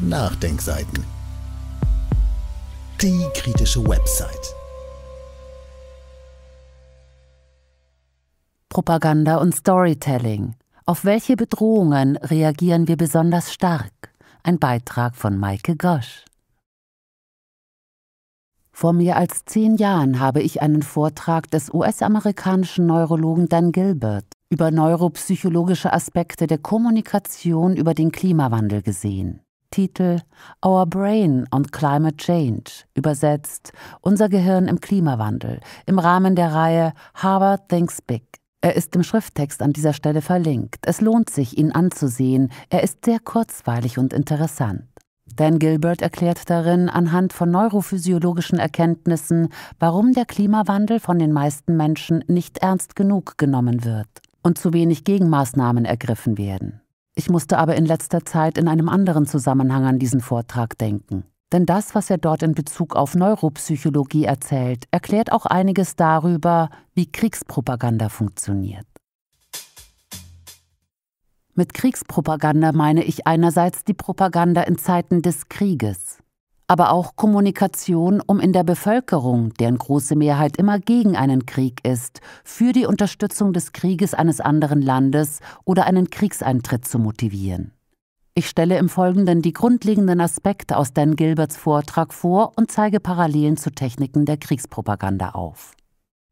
Nachdenkseiten. Die kritische Website. Propaganda und Storytelling. Auf welche Bedrohungen reagieren wir besonders stark? Ein Beitrag von Maike Gosch. Vor mehr als zehn Jahren habe ich einen Vortrag des US-amerikanischen Neurologen Dan Gilbert über neuropsychologische Aspekte der Kommunikation über den Klimawandel gesehen. Titel Our Brain on Climate Change, übersetzt Unser Gehirn im Klimawandel, im Rahmen der Reihe Harvard Thinks Big. Er ist im Schrifttext an dieser Stelle verlinkt. Es lohnt sich, ihn anzusehen. Er ist sehr kurzweilig und interessant. Dan Gilbert erklärt darin anhand von neurophysiologischen Erkenntnissen, warum der Klimawandel von den meisten Menschen nicht ernst genug genommen wird und zu wenig Gegenmaßnahmen ergriffen werden. Ich musste aber in letzter Zeit in einem anderen Zusammenhang an diesen Vortrag denken. Denn das, was er dort in Bezug auf Neuropsychologie erzählt, erklärt auch einiges darüber, wie Kriegspropaganda funktioniert. Mit Kriegspropaganda meine ich einerseits die Propaganda in Zeiten des Krieges aber auch Kommunikation, um in der Bevölkerung, deren große Mehrheit immer gegen einen Krieg ist, für die Unterstützung des Krieges eines anderen Landes oder einen Kriegseintritt zu motivieren. Ich stelle im Folgenden die grundlegenden Aspekte aus Dan Gilberts Vortrag vor und zeige Parallelen zu Techniken der Kriegspropaganda auf.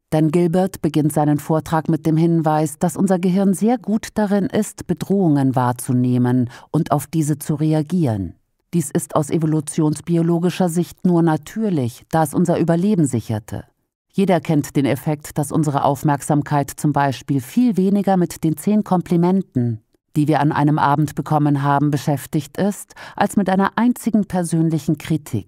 Dan Gilbert beginnt seinen Vortrag mit dem Hinweis, dass unser Gehirn sehr gut darin ist, Bedrohungen wahrzunehmen und auf diese zu reagieren. Dies ist aus evolutionsbiologischer Sicht nur natürlich, da es unser Überleben sicherte. Jeder kennt den Effekt, dass unsere Aufmerksamkeit zum Beispiel viel weniger mit den zehn Komplimenten, die wir an einem Abend bekommen haben, beschäftigt ist, als mit einer einzigen persönlichen Kritik.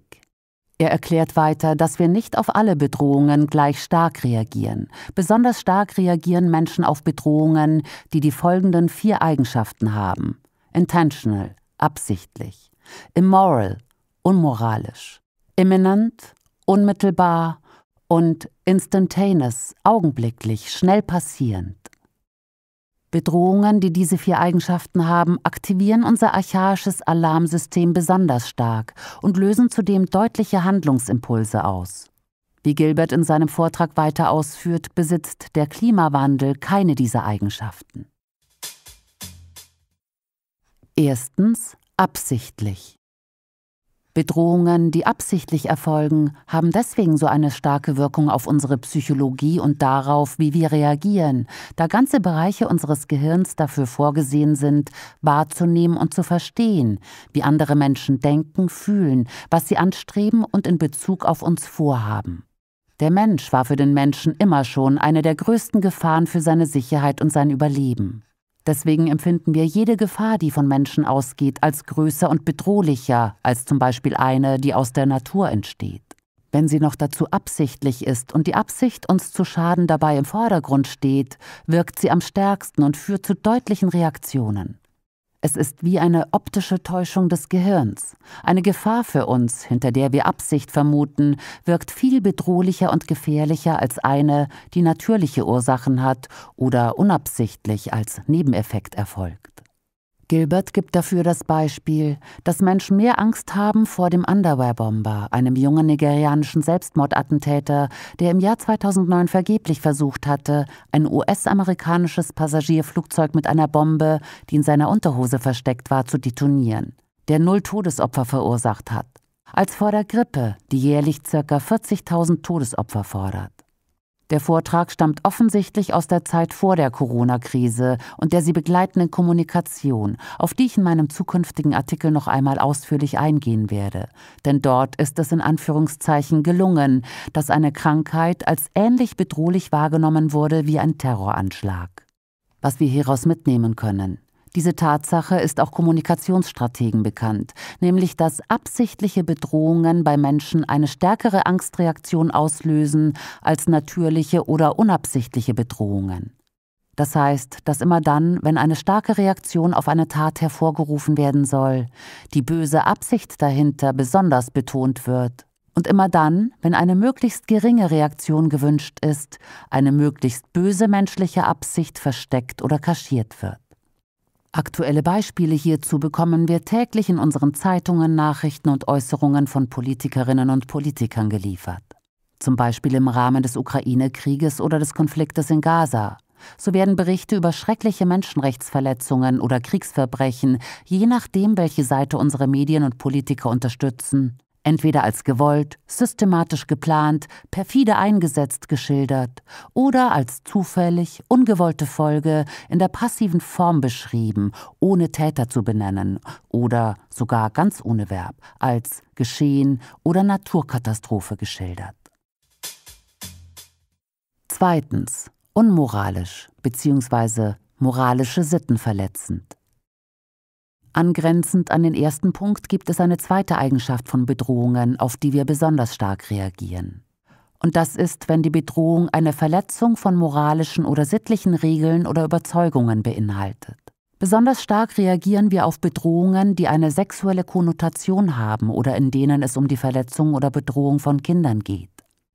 Er erklärt weiter, dass wir nicht auf alle Bedrohungen gleich stark reagieren. Besonders stark reagieren Menschen auf Bedrohungen, die die folgenden vier Eigenschaften haben. Intentional, absichtlich immoral, unmoralisch, imminent, unmittelbar und instantaneous, augenblicklich, schnell passierend. Bedrohungen, die diese vier Eigenschaften haben, aktivieren unser archaisches Alarmsystem besonders stark und lösen zudem deutliche Handlungsimpulse aus. Wie Gilbert in seinem Vortrag weiter ausführt, besitzt der Klimawandel keine dieser Eigenschaften. Erstens absichtlich. Bedrohungen, die absichtlich erfolgen, haben deswegen so eine starke Wirkung auf unsere Psychologie und darauf, wie wir reagieren, da ganze Bereiche unseres Gehirns dafür vorgesehen sind, wahrzunehmen und zu verstehen, wie andere Menschen denken, fühlen, was sie anstreben und in Bezug auf uns vorhaben. Der Mensch war für den Menschen immer schon eine der größten Gefahren für seine Sicherheit und sein Überleben. Deswegen empfinden wir jede Gefahr, die von Menschen ausgeht, als größer und bedrohlicher als zum Beispiel eine, die aus der Natur entsteht. Wenn sie noch dazu absichtlich ist und die Absicht, uns zu schaden, dabei im Vordergrund steht, wirkt sie am stärksten und führt zu deutlichen Reaktionen. Es ist wie eine optische Täuschung des Gehirns. Eine Gefahr für uns, hinter der wir Absicht vermuten, wirkt viel bedrohlicher und gefährlicher als eine, die natürliche Ursachen hat oder unabsichtlich als Nebeneffekt erfolgt. Gilbert gibt dafür das Beispiel, dass Menschen mehr Angst haben vor dem Underwear-Bomber, einem jungen nigerianischen Selbstmordattentäter, der im Jahr 2009 vergeblich versucht hatte, ein US-amerikanisches Passagierflugzeug mit einer Bombe, die in seiner Unterhose versteckt war, zu detonieren, der null Todesopfer verursacht hat, als vor der Grippe, die jährlich ca. 40.000 Todesopfer fordert. Der Vortrag stammt offensichtlich aus der Zeit vor der Corona-Krise und der sie begleitenden Kommunikation, auf die ich in meinem zukünftigen Artikel noch einmal ausführlich eingehen werde. Denn dort ist es in Anführungszeichen gelungen, dass eine Krankheit als ähnlich bedrohlich wahrgenommen wurde wie ein Terroranschlag. Was wir hieraus mitnehmen können. Diese Tatsache ist auch Kommunikationsstrategen bekannt, nämlich dass absichtliche Bedrohungen bei Menschen eine stärkere Angstreaktion auslösen als natürliche oder unabsichtliche Bedrohungen. Das heißt, dass immer dann, wenn eine starke Reaktion auf eine Tat hervorgerufen werden soll, die böse Absicht dahinter besonders betont wird. Und immer dann, wenn eine möglichst geringe Reaktion gewünscht ist, eine möglichst böse menschliche Absicht versteckt oder kaschiert wird. Aktuelle Beispiele hierzu bekommen wir täglich in unseren Zeitungen, Nachrichten und Äußerungen von Politikerinnen und Politikern geliefert. Zum Beispiel im Rahmen des Ukraine-Krieges oder des Konfliktes in Gaza. So werden Berichte über schreckliche Menschenrechtsverletzungen oder Kriegsverbrechen, je nachdem, welche Seite unsere Medien und Politiker unterstützen, entweder als gewollt, systematisch geplant, perfide eingesetzt geschildert oder als zufällig, ungewollte Folge in der passiven Form beschrieben, ohne Täter zu benennen oder sogar ganz ohne Verb, als Geschehen oder Naturkatastrophe geschildert. Zweitens. Unmoralisch bzw. moralische Sitten verletzend. Angrenzend an den ersten Punkt gibt es eine zweite Eigenschaft von Bedrohungen, auf die wir besonders stark reagieren. Und das ist, wenn die Bedrohung eine Verletzung von moralischen oder sittlichen Regeln oder Überzeugungen beinhaltet. Besonders stark reagieren wir auf Bedrohungen, die eine sexuelle Konnotation haben oder in denen es um die Verletzung oder Bedrohung von Kindern geht.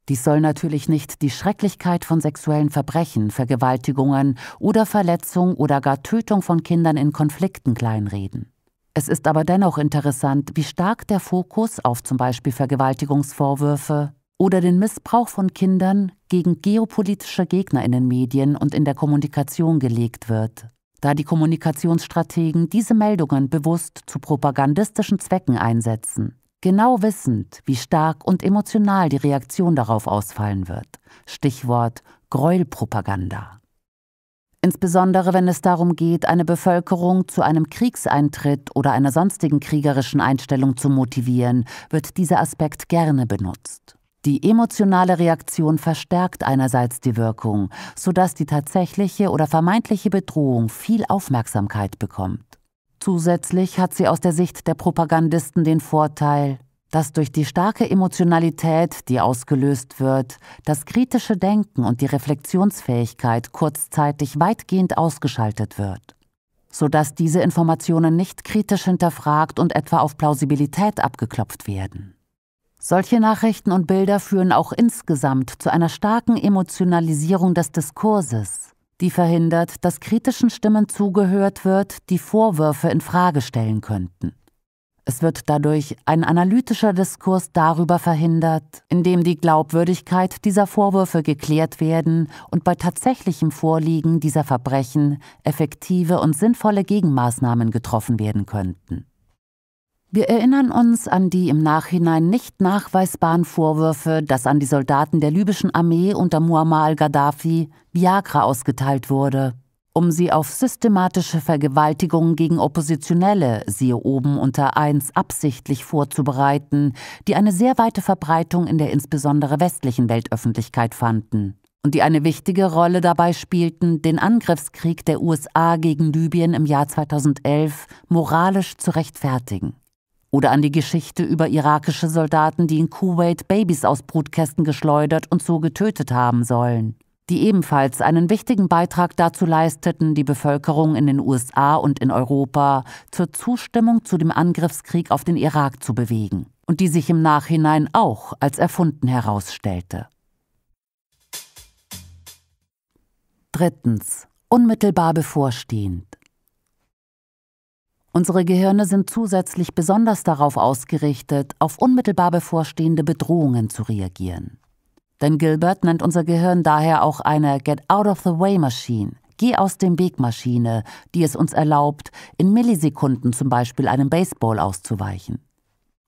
Dies soll natürlich nicht die Schrecklichkeit von sexuellen Verbrechen, Vergewaltigungen oder Verletzung oder gar Tötung von Kindern in Konflikten kleinreden. Es ist aber dennoch interessant, wie stark der Fokus auf zum Beispiel Vergewaltigungsvorwürfe oder den Missbrauch von Kindern gegen geopolitische Gegner in den Medien und in der Kommunikation gelegt wird, da die Kommunikationsstrategen diese Meldungen bewusst zu propagandistischen Zwecken einsetzen genau wissend, wie stark und emotional die Reaktion darauf ausfallen wird. Stichwort Gräuelpropaganda. Insbesondere wenn es darum geht, eine Bevölkerung zu einem Kriegseintritt oder einer sonstigen kriegerischen Einstellung zu motivieren, wird dieser Aspekt gerne benutzt. Die emotionale Reaktion verstärkt einerseits die Wirkung, sodass die tatsächliche oder vermeintliche Bedrohung viel Aufmerksamkeit bekommt. Zusätzlich hat sie aus der Sicht der Propagandisten den Vorteil, dass durch die starke Emotionalität, die ausgelöst wird, das kritische Denken und die Reflexionsfähigkeit kurzzeitig weitgehend ausgeschaltet wird, sodass diese Informationen nicht kritisch hinterfragt und etwa auf Plausibilität abgeklopft werden. Solche Nachrichten und Bilder führen auch insgesamt zu einer starken Emotionalisierung des Diskurses, die verhindert, dass kritischen Stimmen zugehört wird, die Vorwürfe in Frage stellen könnten. Es wird dadurch ein analytischer Diskurs darüber verhindert, in dem die Glaubwürdigkeit dieser Vorwürfe geklärt werden und bei tatsächlichem Vorliegen dieser Verbrechen effektive und sinnvolle Gegenmaßnahmen getroffen werden könnten. Wir erinnern uns an die im Nachhinein nicht nachweisbaren Vorwürfe, dass an die Soldaten der libyschen Armee unter Muammar al-Gaddafi Viagra ausgeteilt wurde, um sie auf systematische Vergewaltigungen gegen Oppositionelle, siehe oben unter 1, absichtlich vorzubereiten, die eine sehr weite Verbreitung in der insbesondere westlichen Weltöffentlichkeit fanden und die eine wichtige Rolle dabei spielten, den Angriffskrieg der USA gegen Libyen im Jahr 2011 moralisch zu rechtfertigen oder an die Geschichte über irakische Soldaten, die in Kuwait Babys aus Brutkästen geschleudert und so getötet haben sollen, die ebenfalls einen wichtigen Beitrag dazu leisteten, die Bevölkerung in den USA und in Europa zur Zustimmung zu dem Angriffskrieg auf den Irak zu bewegen und die sich im Nachhinein auch als erfunden herausstellte. Drittens. Unmittelbar bevorstehend. Unsere Gehirne sind zusätzlich besonders darauf ausgerichtet, auf unmittelbar bevorstehende Bedrohungen zu reagieren. Denn Gilbert nennt unser Gehirn daher auch eine Get out of the way Machine, Geh aus dem Weg Maschine, die es uns erlaubt, in Millisekunden zum Beispiel einem Baseball auszuweichen.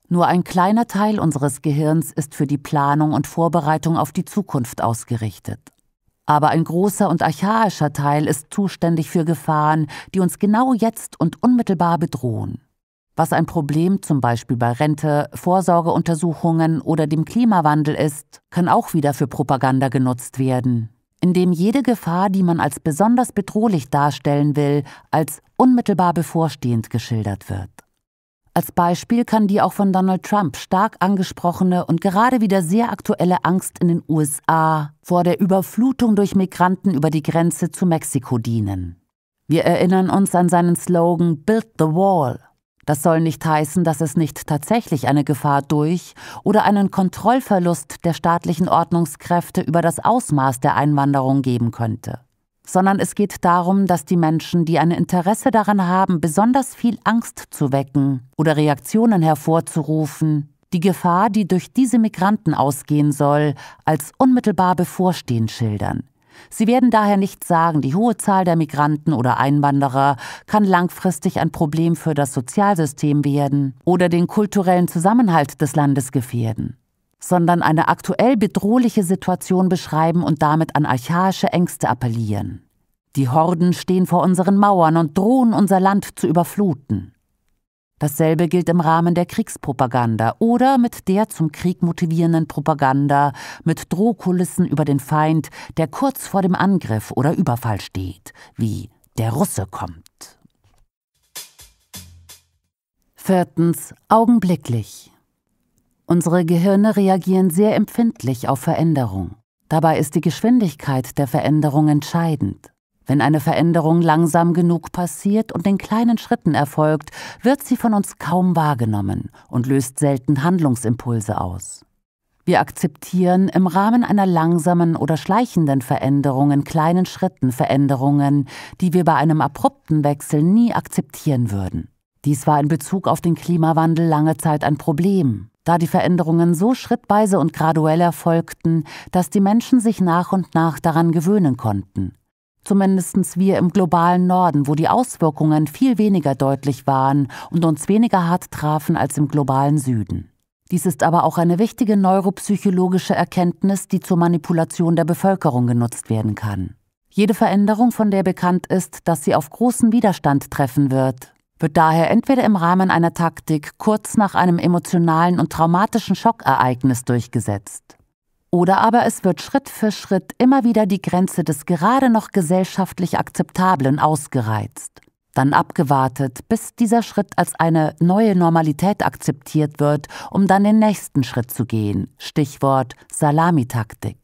Nur ein kleiner Teil unseres Gehirns ist für die Planung und Vorbereitung auf die Zukunft ausgerichtet. Aber ein großer und archaischer Teil ist zuständig für Gefahren, die uns genau jetzt und unmittelbar bedrohen. Was ein Problem zum Beispiel bei Rente, Vorsorgeuntersuchungen oder dem Klimawandel ist, kann auch wieder für Propaganda genutzt werden, indem jede Gefahr, die man als besonders bedrohlich darstellen will, als unmittelbar bevorstehend geschildert wird. Als Beispiel kann die auch von Donald Trump stark angesprochene und gerade wieder sehr aktuelle Angst in den USA vor der Überflutung durch Migranten über die Grenze zu Mexiko dienen. Wir erinnern uns an seinen Slogan Build the Wall. Das soll nicht heißen, dass es nicht tatsächlich eine Gefahr durch oder einen Kontrollverlust der staatlichen Ordnungskräfte über das Ausmaß der Einwanderung geben könnte sondern es geht darum, dass die Menschen, die ein Interesse daran haben, besonders viel Angst zu wecken oder Reaktionen hervorzurufen, die Gefahr, die durch diese Migranten ausgehen soll, als unmittelbar bevorstehend schildern. Sie werden daher nicht sagen, die hohe Zahl der Migranten oder Einwanderer kann langfristig ein Problem für das Sozialsystem werden oder den kulturellen Zusammenhalt des Landes gefährden sondern eine aktuell bedrohliche Situation beschreiben und damit an archaische Ängste appellieren. Die Horden stehen vor unseren Mauern und drohen unser Land zu überfluten. Dasselbe gilt im Rahmen der Kriegspropaganda oder mit der zum Krieg motivierenden Propaganda mit Drohkulissen über den Feind, der kurz vor dem Angriff oder Überfall steht, wie der Russe kommt. Viertens. Augenblicklich. Unsere Gehirne reagieren sehr empfindlich auf Veränderung. Dabei ist die Geschwindigkeit der Veränderung entscheidend. Wenn eine Veränderung langsam genug passiert und in kleinen Schritten erfolgt, wird sie von uns kaum wahrgenommen und löst selten Handlungsimpulse aus. Wir akzeptieren im Rahmen einer langsamen oder schleichenden Veränderung in kleinen Schritten Veränderungen, die wir bei einem abrupten Wechsel nie akzeptieren würden. Dies war in Bezug auf den Klimawandel lange Zeit ein Problem da die Veränderungen so schrittweise und graduell erfolgten, dass die Menschen sich nach und nach daran gewöhnen konnten. Zumindest wir im globalen Norden, wo die Auswirkungen viel weniger deutlich waren und uns weniger hart trafen als im globalen Süden. Dies ist aber auch eine wichtige neuropsychologische Erkenntnis, die zur Manipulation der Bevölkerung genutzt werden kann. Jede Veränderung, von der bekannt ist, dass sie auf großen Widerstand treffen wird, wird daher entweder im Rahmen einer Taktik kurz nach einem emotionalen und traumatischen Schockereignis durchgesetzt. Oder aber es wird Schritt für Schritt immer wieder die Grenze des gerade noch gesellschaftlich Akzeptablen ausgereizt, dann abgewartet, bis dieser Schritt als eine neue Normalität akzeptiert wird, um dann den nächsten Schritt zu gehen. Stichwort Salamitaktik.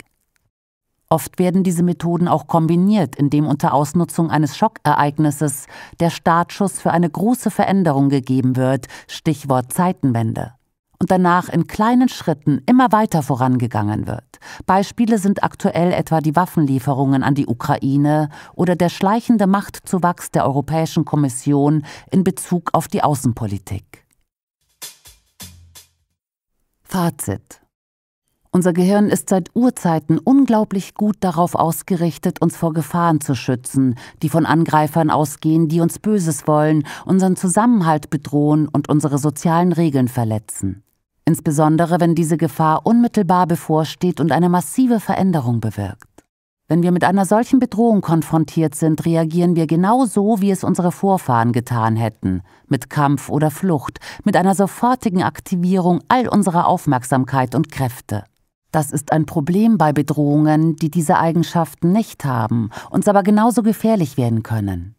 Oft werden diese Methoden auch kombiniert, indem unter Ausnutzung eines Schockereignisses der Startschuss für eine große Veränderung gegeben wird, Stichwort Zeitenwende. Und danach in kleinen Schritten immer weiter vorangegangen wird. Beispiele sind aktuell etwa die Waffenlieferungen an die Ukraine oder der schleichende Machtzuwachs der Europäischen Kommission in Bezug auf die Außenpolitik. Fazit unser Gehirn ist seit Urzeiten unglaublich gut darauf ausgerichtet, uns vor Gefahren zu schützen, die von Angreifern ausgehen, die uns Böses wollen, unseren Zusammenhalt bedrohen und unsere sozialen Regeln verletzen. Insbesondere wenn diese Gefahr unmittelbar bevorsteht und eine massive Veränderung bewirkt. Wenn wir mit einer solchen Bedrohung konfrontiert sind, reagieren wir genau so, wie es unsere Vorfahren getan hätten, mit Kampf oder Flucht, mit einer sofortigen Aktivierung all unserer Aufmerksamkeit und Kräfte. Das ist ein Problem bei Bedrohungen, die diese Eigenschaften nicht haben, uns aber genauso gefährlich werden können.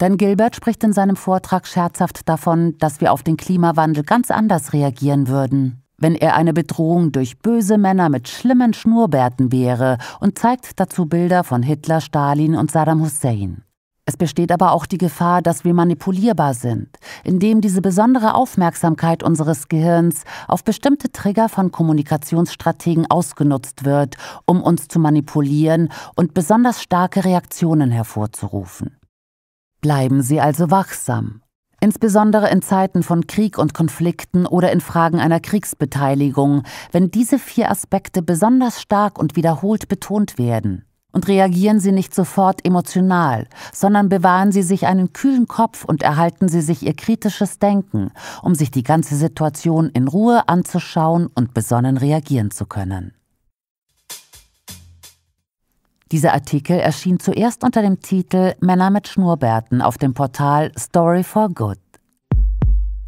Denn Gilbert spricht in seinem Vortrag scherzhaft davon, dass wir auf den Klimawandel ganz anders reagieren würden, wenn er eine Bedrohung durch böse Männer mit schlimmen Schnurrbärten wäre und zeigt dazu Bilder von Hitler, Stalin und Saddam Hussein. Es besteht aber auch die Gefahr, dass wir manipulierbar sind, indem diese besondere Aufmerksamkeit unseres Gehirns auf bestimmte Trigger von Kommunikationsstrategen ausgenutzt wird, um uns zu manipulieren und besonders starke Reaktionen hervorzurufen. Bleiben Sie also wachsam. Insbesondere in Zeiten von Krieg und Konflikten oder in Fragen einer Kriegsbeteiligung, wenn diese vier Aspekte besonders stark und wiederholt betont werden und reagieren Sie nicht sofort emotional, sondern bewahren Sie sich einen kühlen Kopf und erhalten Sie sich Ihr kritisches Denken, um sich die ganze Situation in Ruhe anzuschauen und besonnen reagieren zu können. Dieser Artikel erschien zuerst unter dem Titel Männer mit Schnurrbärten auf dem Portal Story for Good.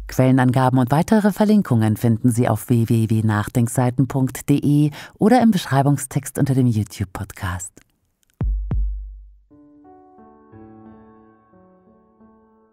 Quellenangaben und weitere Verlinkungen finden Sie auf www.nachdenkseiten.de oder im Beschreibungstext unter dem YouTube-Podcast.